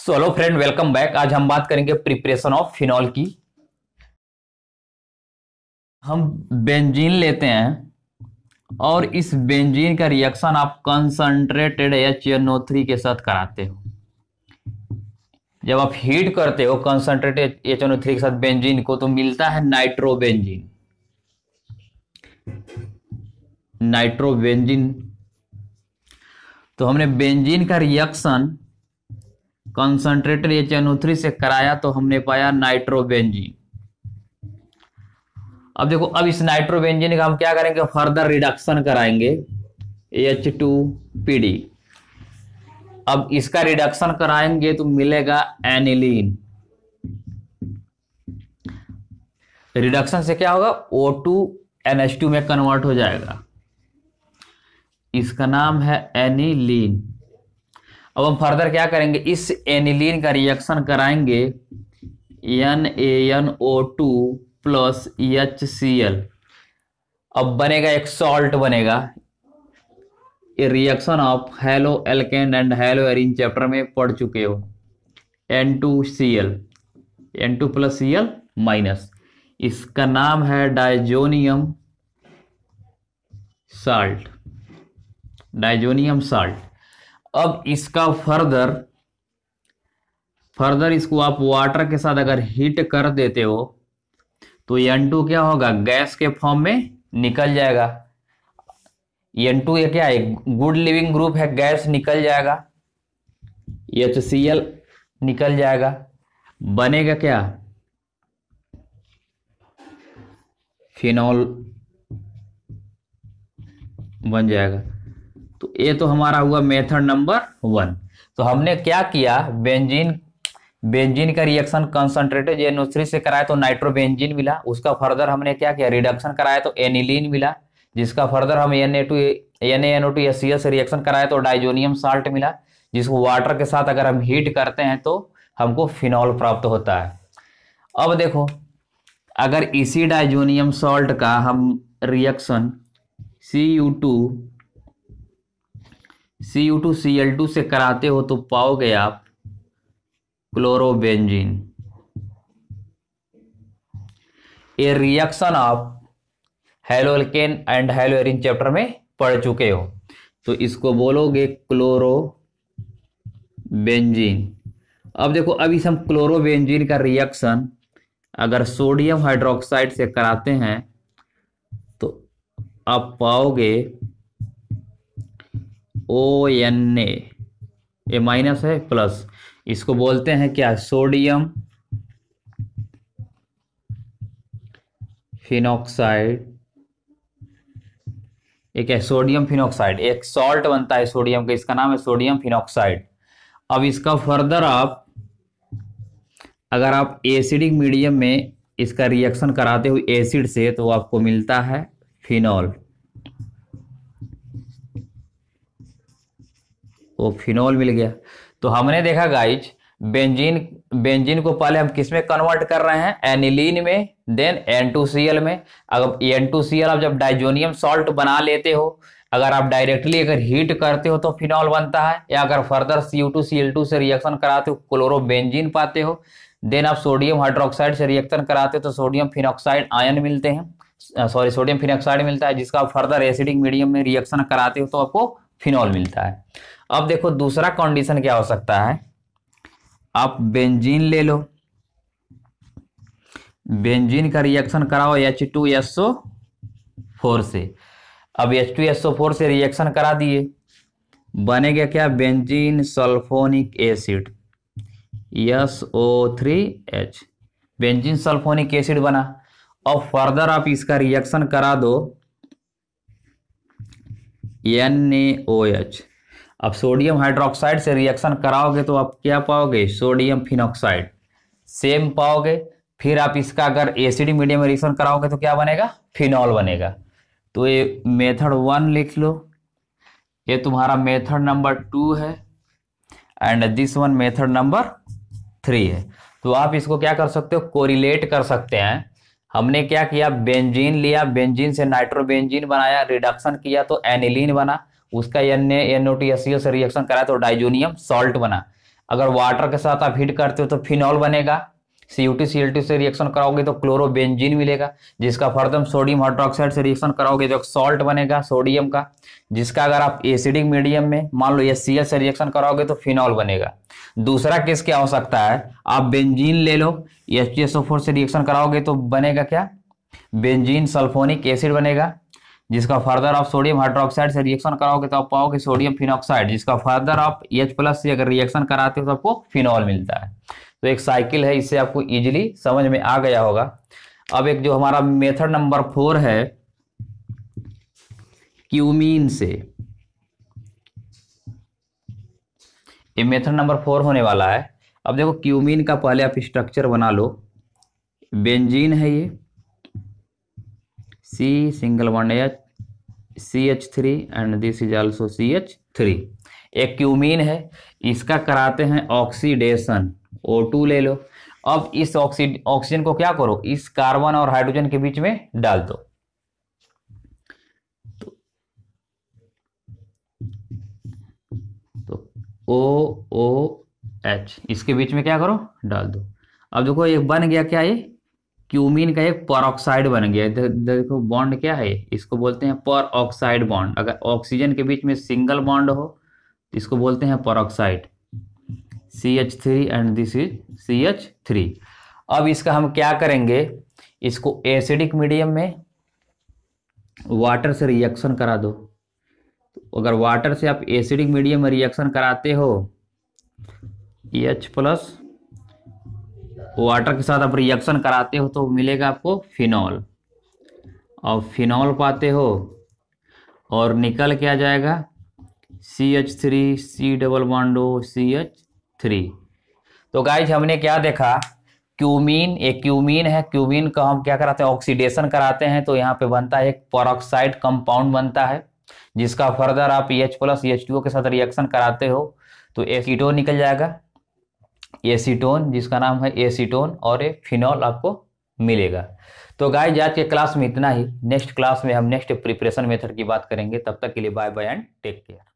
सो hello friend welcome back आज हम बात करेंगे प्रिपरेशन ऑफ फिनॉल की हम बेंजीन लेते हैं और इस बेंजीन का रिएक्शन आप कंसंट्रेटेड एच थ्री के साथ कराते हो जब आप हीट करते हो कंसंट्रेटेड एच थ्री के साथ बेंजीन को तो मिलता है नाइट्रोबेंजीन नाइट्रोबेंजीन तो हमने बेंजीन का रिएक्शन कंसनट्रेटेड एच से कराया तो हमने पाया नाइट्रोबेंजीन अब देखो अब इस नाइट्रोबेंजीन का हम क्या करेंगे फर्दर रिडक्शन कराएंगे एच टू पी अब इसका रिडक्शन कराएंगे तो मिलेगा एनिलीन रिडक्शन से क्या होगा O two N H two में कन्वर्ट हो जाएगा इसका नाम है एनिलीन अब हम फर्दर क्या करेंगे इस एनिलीन का रिएक्शन कराएंगे N A N O two plus H C L अब बनेगा एक सॉल्ट बनेगा ये रिएक्शन आप haloalkane and haloarene chapter में पढ़ चुके हो N two C L N two plus C L minus इसका नाम है डाइजोनियम साल्ट डाइजोनियम साल्ट अब इसका फर्दर फर्दर इसको आप वाटर के साथ अगर हीट कर देते हो तो एन टू क्या होगा गैस के फॉर्म में निकल जाएगा एन टू ये क्या है गुड लिविंग ग्रुप है गैस निकल जाएगा एच सी एल निकल जाएगा बनेगा क्या फिनॉल बन जाएगा तो ये तो हमारा हुआ मेथड नंबर वन तो हमने क्या किया बेंजीन बेंजीन का रिएक्शन कंसंट्रेटेड एनोथ्री से कराया तो नाइट्रोबेंजीन मिला उसका फर्दर हमने क्या किया रिडक्शन कराया तो एनिलीन मिला जिसका फर्दर हम N A two N N O two S C S reaction कराया तो डाइजोनियम साल्ट मिला जिसको वाटर के साथ अगर हम हीट करते हैं तो हमको फिनॉल प्राप्त होता है अब देखो अगर इसी डाइजोनियम सॉल्ट का हम reaction C U two C U two C L two से कराते हो तो पाओगे आप क्लोरोबेंजीन ये reaction of haloalkane and haloarene chapter में पढ़ चुके हो तो इसको बोलोगे क्लोरोबेंजीन अब देखो अभी हम क्लोरोबेंजीन का रिएक्शन अगर सोडियम हाइड्रोक्साइड से कराते हैं तो आप पाओगे ओ एन ए ये माइनस है प्लस इसको बोलते हैं क्या सोडियम फिनोक्साइड एक है सोडियम फिनोक्साइड एक सॉल्ट बनता है सोडियम का इसका नाम है सोडियम फिनोक्साइड अब इसका फर्दर आप अगर आप एसिडिक मीडियम में इसका रिएक्शन कराते हुए एसिड से तो आपको मिलता है फिनॉल वो फिनोल मिल गया तो हमने देखा गाइज बेंजीन बेंजीन को पहले हम किस में कन्वर्ट कर रहे हैं एनिलीन में then N two C L में अगर एन टू सी एल आप जब डाइजोनियम सॉल्ट बना लेते हो अगर आप डायरेक्टली अगर हीट करते हो तो फिनॉल बनता है या अगर further C U two C L two से रिएक्शन कराते हो क्लोरोबेंजीन पाते हो देन आप सोडियम हाइड्रोक्साइड से रिएक्शन कराते हो तो सोडियम फिनॉक्साइड आयन मिलते हैं सॉरी सोडियम फिनॉक्साइड मिलता है जिसका आप फर्दर एसिडिक मीडियम में रिएक्शन कराते हो तो आपको फिनॉल मिलता है अब देखो दूसरा कंडीशन क्या हो सकता है आप बेंजीन ले लो बेंजीन का रिएक्शन कराओ H two S O four से अब H two S O four से रिएक्शन करा दिए बनेगा क्या benzene sulphonic acid S O three H benzene sulphonic acid बना अब फर्दर आप इसका रिएक्शन करा दो एन ए ओ एच अब सोडियम हाइड्रोक्साइड से रिएक्शन कराओगे तो आप क्या पाओगे सोडियम फिनोक्साइड सेम पाओगे फिर आप इसका अगर एसिड मीडियम में रिएक्शन कराओगे तो क्या बनेगा फिनॉल बनेगा तो ये मेथड वन लिख लो ये तुम्हारा मेथड नंबर टू है and this one method number three है तो आप इसको क्या कर सकते हो कोरिलेट कर सकते हैं हमने क्या किया बेंजीन लिया बेंजीन से नाइट्रोबेंजीन बनाया रिडक्शन किया तो एनिलीन बना उसका एनओटीएससीओ e से रिएक्शन कराया तो डाइजोनियम सॉल्ट बना अगर वाटर के साथ आप हीट करते हो तो फिनॉल बनेगा C U T C L T से रिएक्शन कराओगे तो क्लोरोबेंजीन मिलेगा जिसका फर्दम सोडियम हाइड्रोक्साइड से रिएक्शन कराओगे तो सॉल्ट बनेगा सोडियम का जिसका अगर आप एसिडिक मीडियम में मान लो एस से रिएक्शन कराओगे तो फिनॉल बनेगा दूसरा केस क्या हो सकता है आप बेंजीन ले लो एच टी एस फोर से रिएक्शन कराओगे तो बनेगा क्या बेंजीन सल्फोनिक एसिड बनेगा जिसका फर्दर आप सोडियम हाइड्रोक्साइड से रिएक्शन कराओगे तो आप पाओगे सोडियम फिनोक्साइड जिसका फर्दर आप एच प्लस से अगर रिएक्शन कराते हो तो आपको फिनॉल मिलता है तो एक साइकिल है इसे आपको इजीली समझ में आ गया होगा अब एक जो हमारा मेथड नंबर फोर है क्यूमीन से ये मेथड नंबर फोर होने वाला है अब देखो क्यूमीन का पहले आप स्ट्रक्चर बना लो बेंजीन है ये C single one H C H three and this is also C H three एक क्यूमीन है इसका कराते हैं ऑक्सीडेशन ओ टू ले लो अब इस ऑक्सीड ऑक्सीजन को क्या करो इस कार्बन और हाइड्रोजन के बीच में डाल दो तो, तो ओ ओ एच इसके बीच में क्या करो डाल दो अब देखो ये बन गया क्या ये क्यूमिन का एक परऑक्साइड बन गया देखो बॉन्ड क्या है इसको बोलते हैं पर ऑक्साइड बॉन्ड अगर ऑक्सीजन के बीच में सिंगल बॉन्ड हो तो इसको बोलते हैं peroxide C H three and this is C H three अब इसका हम क्या करेंगे इसको एसिडिक मीडियम में वाटर से रिएक्शन करा दो तो अगर वाटर से आप एसिडिक मीडियम में रिएक्शन कराते हो एच प्लस वाटर के साथ आप रिएक्शन कराते हो तो मिलेगा आपको फिनॉल और फिनॉल पाते हो और निकल के आ जाएगा C H three C double bond O C H three तो गाइज हमने क्या देखा क्यूमीन एक क्यूमीन है क्यूमीन का हम क्या कराते हैं ऑक्सीडेशन कराते हैं तो यहाँ पे बनता है एक परऑक्साइड कंपाउंड बनता है जिसका फर्दर आप एच प्लस एच टू के साथ रिएक्शन कराते हो तो एसीटोन निकल जाएगा एसीटोन जिसका नाम है एसीटोन और ए फिनॉल आपको मिलेगा तो गाइज आज के क्लास में इतना ही नेक्स्ट क्लास में हम नेक्स्ट प्रिपरेशन मेथड की बात करेंगे तब तक के लिए bye bye and take care